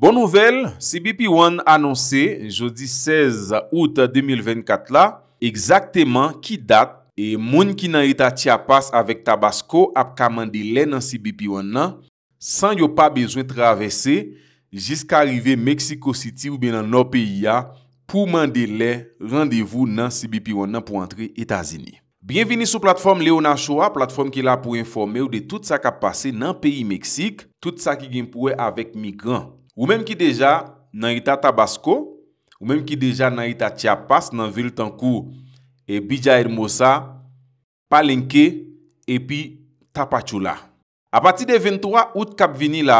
Bon nouvel, CBP One anonsè, jodi 16 out 2024 la, egzakteman ki dat e moun ki nan ita tia pas avèk Tabasco ap ka mande le nan CBP One nan, san yo pa bezwen travesè, jisk arive Meksiko City ou ben nan nou peyi ya, pou mande le, randevou nan CBP One nan pou antre Etasini. Bienveni sou platform Leona Shoa, platform ki la pou informè ou de tout sa ka pase nan peyi Meksik, tout sa ki genpouè avèk migran. Ou menm ki deja nan ita Tabasco, ou menm ki deja nan ita Chiapas, nan vil tankou e Bidja Edmosa, Palenke, epi Tapachou la. A pati de 23 out kap vini la,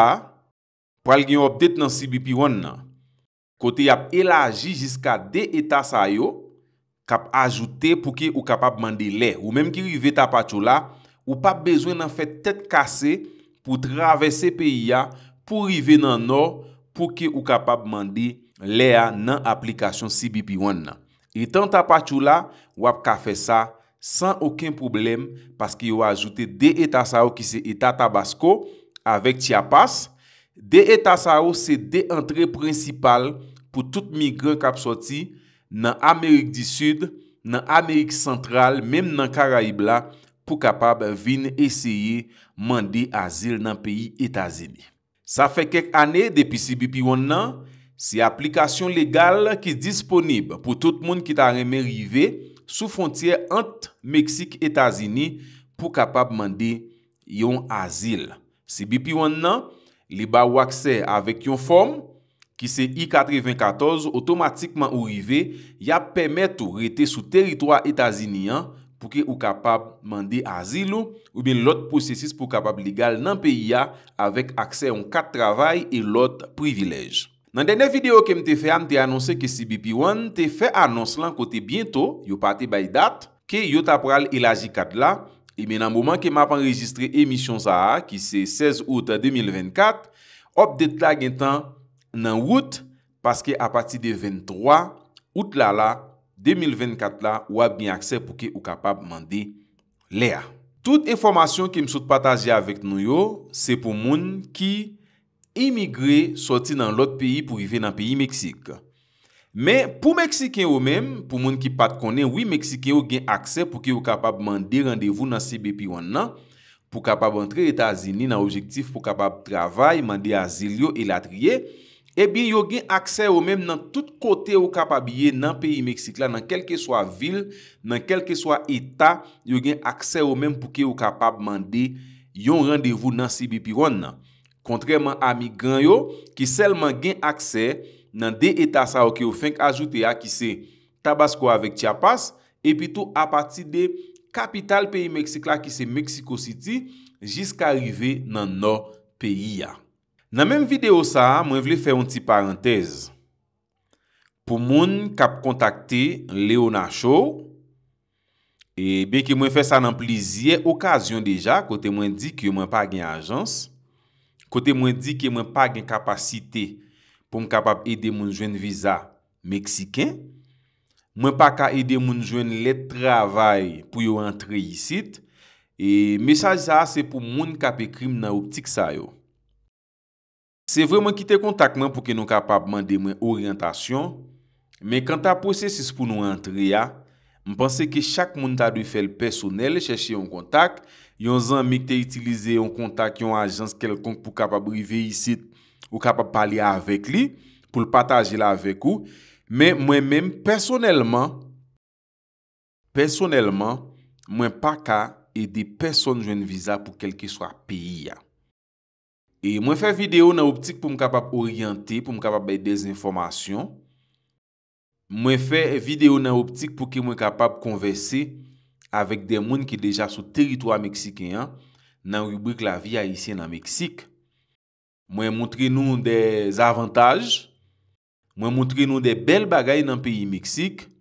pou al genyo obdet nan CBP1 nan, kote yap elaji jiska de etas ayo, kap ajoute pou ki ou kapap mandi le. Ou menm ki rive Tapachou la, ou pap bezwen nan fet tet kase pou travesse peyi ya. pou rive nan nor pou ki ou kapab mandi lea nan aplikasyon CBP-1 nan. E tan tapachou la, wap ka fe sa san oken poublem paske yo ajoute de etas a ou ki se eta Tabasco avèk Tia Paz. De etas a ou se de antre principal pou tout migren kap soti nan Amerik di Sud, nan Amerik Sentral, mèm nan Karaib la pou kapab vine esye mandi azil nan peyi Etasini. Sa fe kek ane depi si Bipi One nan, si aplikasyon legal ki disponib pou tout moun ki ta reme rive sou fontye ant Meksik Etazini pou kapap mande yon azil. Si Bipi One nan, li ba wakse avèk yon form ki se I-94 otomatikman ou rive ya pemet ou rete sou teritwa Etazinian. pou ke ou kapap mandi azil ou bin lot prosesis pou kapap legal nan peyi ya avek akse yon kat travay e lot privilej. Nan dene video ke m te fe an te anonsen ke CBP1, te fe anons lan kote biento, yo pate bay dat, ke yo tap pral ilaji kat la, e men nan mouman ke map an registre emisyon zaha ki se 16 outa 2024, opdet la gen tan nan wout, paske apati de 23 outla la, 2024 la ou ap gen akse pou ki ou kapab mande lea. Tout informasyon ki msout pataje avek nou yo, se pou moun ki emigre soti nan lot peyi pou i ven nan peyi Meksik. Men pou Meksiken ou men, pou moun ki pat konen, wii Meksiken ou gen akse pou ki ou kapab mande randevou nan CBP yon nan, pou kapab antre etazini nan objektif pou kapab travay, mande azilyo e latriye, e eh bi yo gen akse yo men nan tout kote yo kapab ye nan peyi Meksik la nan kelke swa vil, nan kelke swa eta, yo gen akse yo men pou ke yo kapab mande yon randevou nan Sibipiron nan. Kontreman a migran yo, ki selman gen akse nan de eta sa wak yo feng ajoute ya ki se Tabasco avik Tia Paz, e pi tou apati de kapital peyi Meksik la ki se Meksiko City, jisk arive nan no peyi ya. Nan menm videyo sa, mwen vle fè yon ti parantez. Pou moun kap kontakte Leonachou. E be ki mwen fè sa nan plizye, okasyon deja, kote mwen di ki yon mwen pa gen ajans. Kote mwen di ki yon mwen pa gen kapasite pou mwen kapap ede moun jwen visa Meksiken. Mwen pa ka ede moun jwen let travay pou yon antre yisit. E mesaj sa se pou moun kap ekrim nan optik sa yo. Se vreman ki te kontakman pou ke nou kapab mande mwen oryantasyon, men kanta posesis pou nou antre ya, mpense ki chak moun ta du fel personel cheshe yon kontak, yon zan mi te itilize yon kontak yon ajans kelkon pou kapab rive yisit, ou kapab pali ya avek li, pou l patajila avek ou, men mwen men personelman, personelman mwen pa ka edi person jwen viza pou kelke swa peyi ya. E mwen fè videyo nan optik pou m kapap oryante, pou m kapap bèy dezinformasyon. Mwen fè videyo nan optik pou ki mwen kapap konvesè avèk de moun ki deja sou teritwa Meksikyan nan rubrik la vi a isye nan Meksik. Mwen mwontre nou de zavantaj. Mwen mwontre nou de bel bagay nan peyi Meksik. Mwen mwontre nou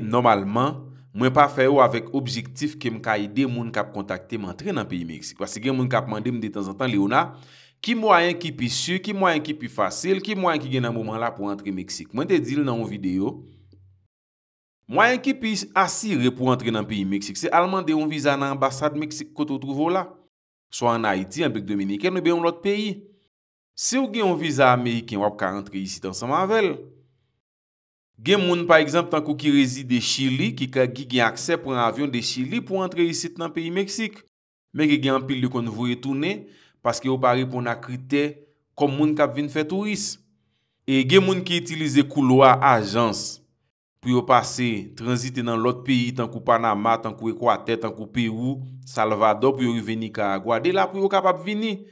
de bel bagay nan peyi Meksik. Mwen pa fè ou avèk objektif ke m ka ide moun kap kontakte m antre nan peyi Meksik. Wase gen moun kap mande m de tan zantan le ou na, ki mwa yen ki pi su, ki mwa yen ki pi fasil, ki mwa yen ki gen nan mouman la pou antre Meksik. Mwen te dil nan ou videyo, mwa yen ki pi asire pou antre nan peyi Meksik. Se alman dey ou viza nan ambasad Meksik koto trouvo la, so an Haiti, an Bek Dominik, en nou beyon lout peyi. Se ou gen ou viza Ameriken wap ka antre isi tan Samavel, Gen moun, par exemple, tankou ki rezi de Chili, ki kagi gen aksep pou avyon de Chili pou antre yisit nan peyi Meksik. Men gen gen anpil li kon vou retoune, paske yo pari pou nan krite kom moun kap vin fè turis. E gen moun ki itilize kou loa ajans pou yo pase transite nan lot peyi, tankou Panama, tankou Ekwate, tankou Peru, Salvador, pou yo yu veni ka Aguadela pou yo kap ap vini.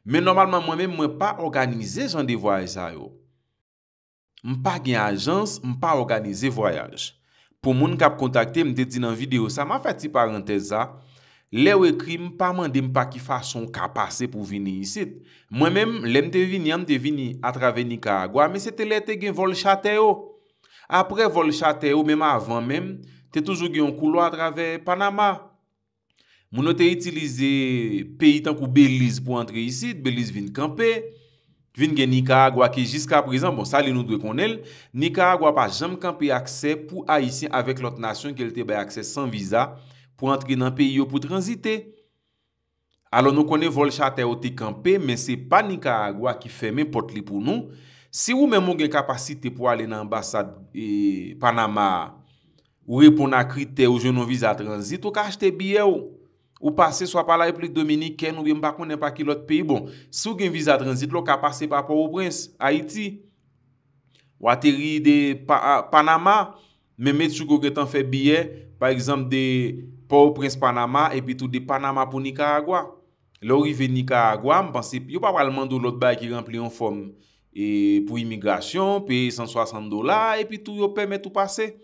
Men normalman moun men mwen pa organize jan devwa e sa yo. Mpa gen ajanse, mpa organize voyaj. Po moun kap kontakte, mte di nan video sa, ma fati paranteza, lewe kri mpa mande mpa ki fason kapase pou vini yisid. Mwen menm, lem te vini, am te vini atrave Nika Agwa, men se te lete gen vol chateyo. Apre vol chateyo, menm avan menm, te toujou gen koulo atrave Panama. Moun nou te itilize peyi tankou Belize pou antre yisid, Belize vin kampey, Vin gen Nika Agwa ki jiska prezant, bon sa li nou dwe konel, Nika Agwa pa jam kampe aksè pou Aisyen avèk lot nasyon ki el te bay aksè san viza pou antre nan peyo pou tranzite. Alo nou konen vol chate ou te kampe, men se pa Nika Agwa ki fè men pot li pou nou, si ou men moun gen kapasite pou ale nan ambasade e, Panama ou repon akrite ou jounon viza tranzite, ou ka jte biye ou. Ou pase, swa pala e plek Dominik, ken ou gen bakounen pa ki lot peyi bon. Sou gen visa transit, lo ka pase pa pou ou prens, Haiti. Ou ateri de Panama, men met choukou ke tan fe biye, pa exemple de pou ou prens Panama, e pi tou de Panama pou Nicaragua. Lo rive Nicaragua, mpansi, yo pa palman do lot bay ki rempli yon form e, pou imigrasyon, pi 160 dola, e pi tou yo peme tou pase.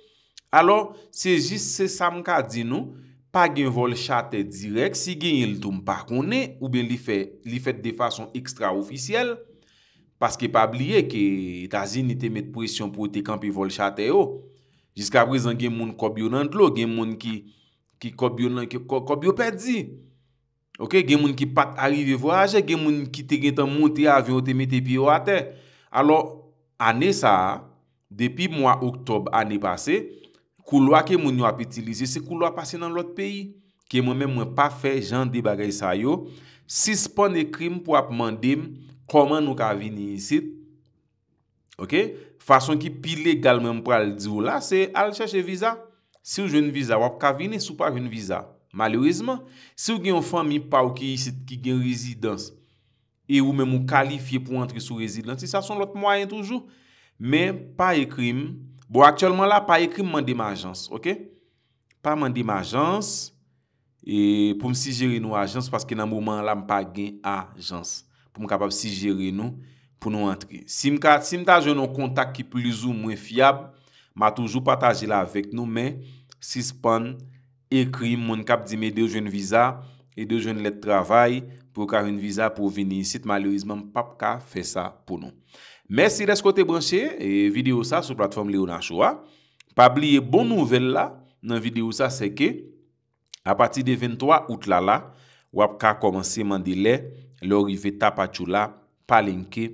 Alors, se jist se sa mka di nou, pa gen vol chate direk si gen yon toum pa konen ou ben li fet de fason ekstra ofisyel paske pa bliye ke ta zin ni te met presyon pou te kampi vol chate yo. Jiska prezan gen moun kobyo nan tlo, gen moun ki kobyo nan, ki kobyo pedzi. Ok, gen moun ki pat arrive vwa aje, gen moun ki te gen tan moun te avyon te met epi yo ate. Alo, ane sa, depi mwa oktob ane pase, Kou lo a ke moun yo ap itilize, se kou lo a pase nan lot peyi. Ke moun men mwen pa fe jande bagay sa yo. Si spon e krim pou ap mandem, koman nou ka vini yisit? Ok? Fason ki pil legal men mwen pral dizvo la, se al chache viza. Si ou jwen viza, wap ka vini sou pa jwen viza. Malorizman, si ou gen o fami pa ou ki yisit ki gen rezidans, e ou men mwen kalifiye pou antre sou rezidans, se sa son lot mwayen toujou, men pa e krim... Bo, aktyolman la, pa ekrim mandi ma ajans, ok? Pa mandi ma ajans, e pou m sigiri nou ajans, paske nan mouman la, m pa gen ajans. Pou m kapap sigiri nou, pou nou entri. Si m taje nou kontak ki plizou mwen fiyab, ma toujou pataje la vek nou, men, si span, ekrim, moun kap di me deo jen viza, E dojen let travay pou kar un viza pou vini sit malouizman pap ka fe sa pou nou. Mersi lesko te branche e videyo sa sou platform Leona Choua. Pabliye bon nouvel la nan videyo sa seke apati de 23 outlala wap ka komanse mandi le lorive tapachou la palenke.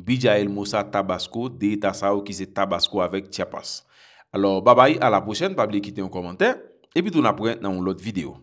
Bidja el mousa tabasko de ita sa ou kise tabasko avek tsyapas. Alors babay a la pochene pabliye kite yon komantè epi tou napren nan yon lot videyo.